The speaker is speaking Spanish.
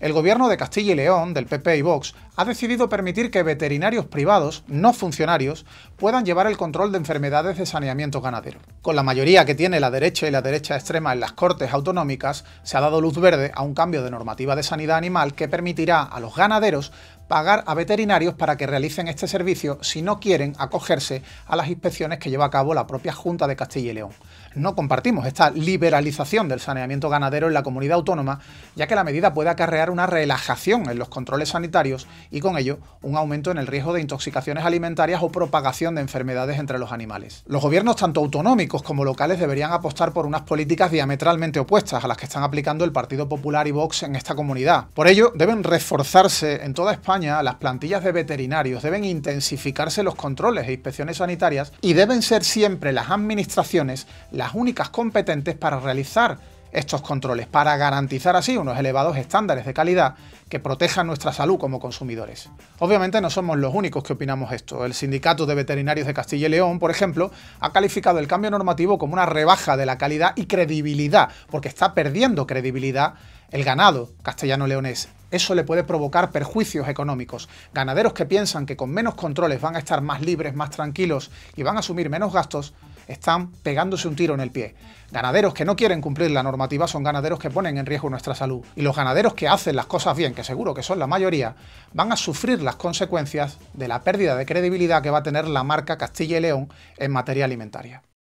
El gobierno de Castilla y León, del PP y Vox, ha decidido permitir que veterinarios privados, no funcionarios, puedan llevar el control de enfermedades de saneamiento ganadero. Con la mayoría que tiene la derecha y la derecha extrema en las Cortes autonómicas, se ha dado luz verde a un cambio de normativa de sanidad animal que permitirá a los ganaderos pagar a veterinarios para que realicen este servicio si no quieren acogerse a las inspecciones que lleva a cabo la propia Junta de Castilla y León. No compartimos esta liberalización del saneamiento ganadero en la comunidad autónoma, ya que la medida puede acarrear una relajación en los controles sanitarios y con ello un aumento en el riesgo de intoxicaciones alimentarias o propagación de enfermedades entre los animales. Los gobiernos tanto autonómicos como locales deberían apostar por unas políticas diametralmente opuestas a las que están aplicando el Partido Popular y Vox en esta comunidad. Por ello, deben reforzarse en toda España las plantillas de veterinarios deben intensificarse los controles e inspecciones sanitarias y deben ser siempre las administraciones las únicas competentes para realizar estos controles, para garantizar así unos elevados estándares de calidad que protejan nuestra salud como consumidores. Obviamente no somos los únicos que opinamos esto. El Sindicato de Veterinarios de Castilla y León, por ejemplo, ha calificado el cambio normativo como una rebaja de la calidad y credibilidad, porque está perdiendo credibilidad el ganado castellano-leonés eso le puede provocar perjuicios económicos. Ganaderos que piensan que con menos controles van a estar más libres, más tranquilos y van a asumir menos gastos, están pegándose un tiro en el pie. Ganaderos que no quieren cumplir la normativa son ganaderos que ponen en riesgo nuestra salud. Y los ganaderos que hacen las cosas bien, que seguro que son la mayoría, van a sufrir las consecuencias de la pérdida de credibilidad que va a tener la marca Castilla y León en materia alimentaria.